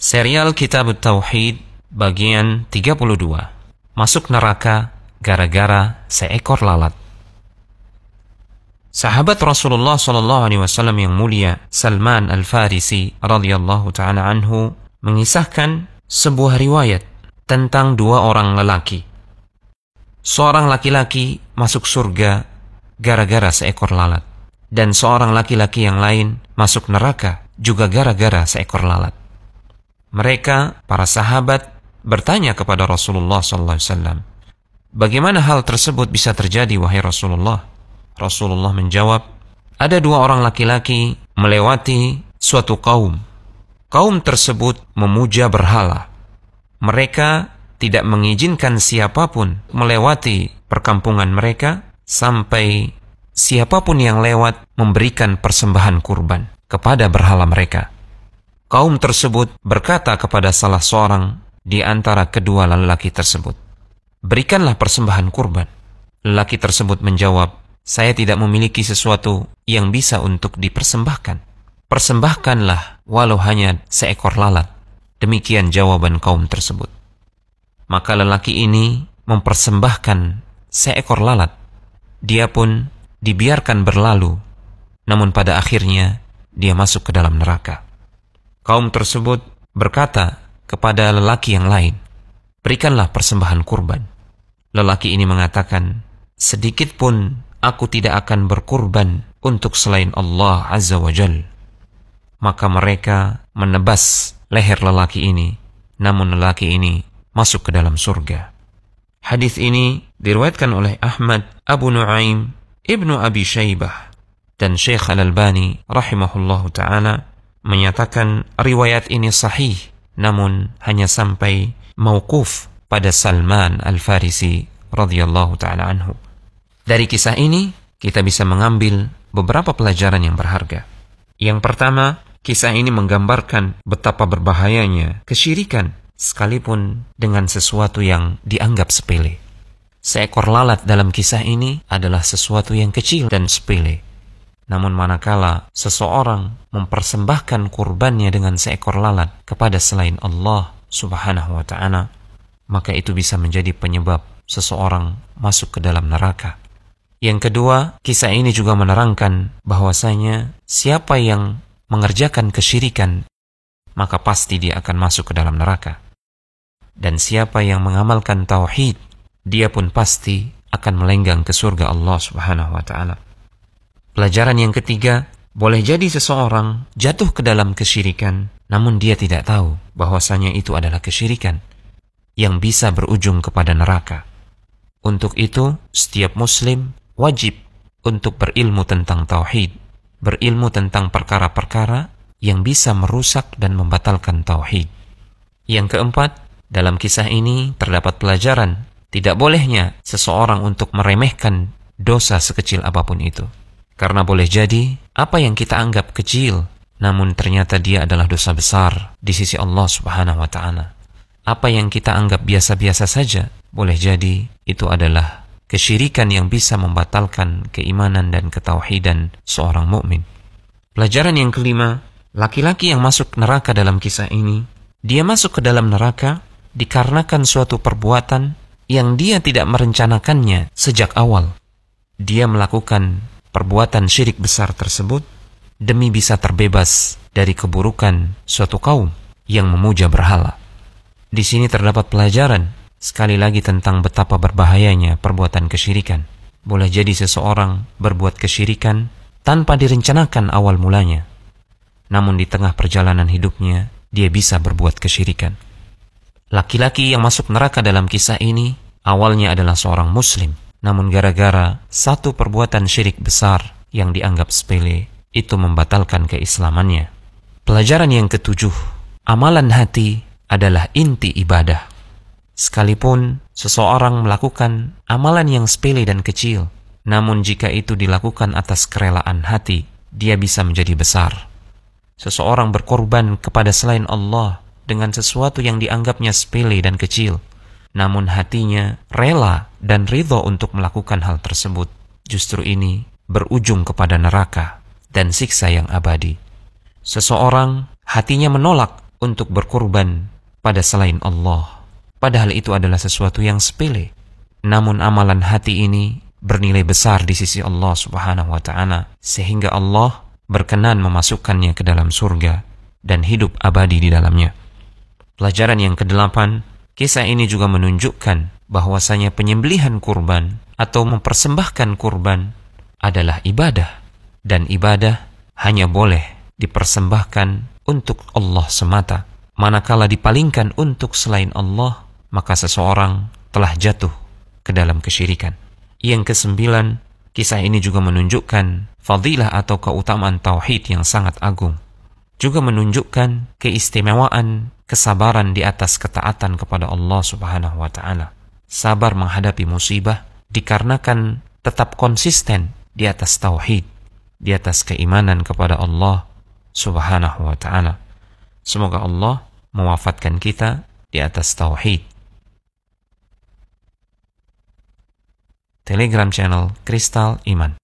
Serial Kitab Tauhid bagian 32. Masuk neraka gara-gara seekor lalat. Sahabat Rasulullah Shallallahu Alaihi Wasallam yang mulia Salman Al Farisi radhiyallahu taala anhu mengisahkan sebuah riwayat tentang dua orang lelaki. Seorang laki-laki masuk surga gara-gara seekor lalat dan seorang laki-laki yang lain masuk neraka juga gara-gara seekor lalat. Mereka, para sahabat, bertanya kepada Rasulullah SAW, Bagaimana hal tersebut bisa terjadi, wahai Rasulullah? Rasulullah menjawab, Ada dua orang laki-laki melewati suatu kaum. Kaum tersebut memuja berhala. Mereka tidak mengizinkan siapapun melewati perkampungan mereka sampai siapapun yang lewat memberikan persembahan kurban kepada berhala mereka. Kaum tersebut berkata kepada salah seorang di antara kedua lelaki tersebut, "Berikanlah persembahan kurban." Lelaki tersebut menjawab, "Saya tidak memiliki sesuatu yang bisa untuk dipersembahkan. Persembahkanlah walau hanya seekor lalat." Demikian jawaban kaum tersebut. Maka lelaki ini mempersembahkan seekor lalat. Dia pun dibiarkan berlalu, namun pada akhirnya dia masuk ke dalam neraka. Kaum tersebut berkata kepada lelaki yang lain, "Berikanlah persembahan kurban." Lelaki ini mengatakan, "Sedikit pun aku tidak akan berkurban untuk selain Allah Azza wa Jal." Maka mereka menebas leher lelaki ini, namun lelaki ini masuk ke dalam surga. Hadis ini diriwayatkan oleh Ahmad, Abu Nuaim, Ibnu Abi Syaibah dan Syekh Al-Albani rahimahullahu taala menyatakan riwayat ini sahih namun hanya sampai mauquf pada Salman Al-Farisi radhiyallahu taala anhu. Dari kisah ini kita bisa mengambil beberapa pelajaran yang berharga. Yang pertama, kisah ini menggambarkan betapa berbahayanya kesyirikan sekalipun dengan sesuatu yang dianggap sepele. Seekor lalat dalam kisah ini adalah sesuatu yang kecil dan sepele, namun manakala seseorang mempersembahkan kurbannya dengan seekor lalat kepada selain Allah Subhanahu wa taala, maka itu bisa menjadi penyebab seseorang masuk ke dalam neraka. Yang kedua, kisah ini juga menerangkan bahwasanya siapa yang mengerjakan kesyirikan, maka pasti dia akan masuk ke dalam neraka. Dan siapa yang mengamalkan tauhid, dia pun pasti akan melenggang ke surga Allah Subhanahu wa taala. Pelajaran yang ketiga, boleh jadi seseorang jatuh ke dalam kesyirikan, namun dia tidak tahu bahwasanya itu adalah kesyirikan yang bisa berujung kepada neraka. Untuk itu, setiap muslim wajib untuk berilmu tentang tauhid, berilmu tentang perkara-perkara yang bisa merusak dan membatalkan tauhid. Yang keempat, dalam kisah ini terdapat pelajaran tidak bolehnya seseorang untuk meremehkan dosa sekecil apapun itu. Karena boleh jadi, apa yang kita anggap kecil, namun ternyata dia adalah dosa besar di sisi Allah subhanahu wa ta'ala. Apa yang kita anggap biasa-biasa saja, boleh jadi itu adalah kesyirikan yang bisa membatalkan keimanan dan ketauhidan seorang mukmin. Pelajaran yang kelima, laki-laki yang masuk neraka dalam kisah ini, dia masuk ke dalam neraka dikarenakan suatu perbuatan yang dia tidak merencanakannya sejak awal. Dia melakukan perbuatan syirik besar tersebut demi bisa terbebas dari keburukan suatu kaum yang memuja berhala. Di sini terdapat pelajaran sekali lagi tentang betapa berbahayanya perbuatan kesyirikan. Boleh jadi seseorang berbuat kesyirikan tanpa direncanakan awal mulanya. Namun di tengah perjalanan hidupnya, dia bisa berbuat kesyirikan. Laki-laki yang masuk neraka dalam kisah ini awalnya adalah seorang muslim namun gara-gara satu perbuatan syirik besar yang dianggap sepele, itu membatalkan keislamannya. Pelajaran yang ketujuh, amalan hati adalah inti ibadah. Sekalipun seseorang melakukan amalan yang sepele dan kecil, namun jika itu dilakukan atas kerelaan hati, dia bisa menjadi besar. Seseorang berkorban kepada selain Allah dengan sesuatu yang dianggapnya sepele dan kecil, namun hatinya rela dan ridho untuk melakukan hal tersebut, justru ini berujung kepada neraka dan siksa yang abadi. Seseorang hatinya menolak untuk berkorban pada selain Allah, padahal itu adalah sesuatu yang sepele. Namun amalan hati ini bernilai besar di sisi Allah Subhanahu wa taala sehingga Allah berkenan memasukkannya ke dalam surga dan hidup abadi di dalamnya. Pelajaran yang kedelapan Kisah ini juga menunjukkan bahwasanya penyembelihan kurban atau mempersembahkan kurban adalah ibadah dan ibadah hanya boleh dipersembahkan untuk Allah semata. Manakala dipalingkan untuk selain Allah, maka seseorang telah jatuh ke dalam kesyirikan. Yang kesembilan, kisah ini juga menunjukkan fadilah atau keutamaan tauhid yang sangat agung juga menunjukkan keistimewaan kesabaran di atas ketaatan kepada Allah Subhanahu wa taala. Sabar menghadapi musibah dikarenakan tetap konsisten di atas tauhid, di atas keimanan kepada Allah Subhanahu wa taala. Semoga Allah mewafatkan kita di atas tauhid. Telegram channel Kristal Iman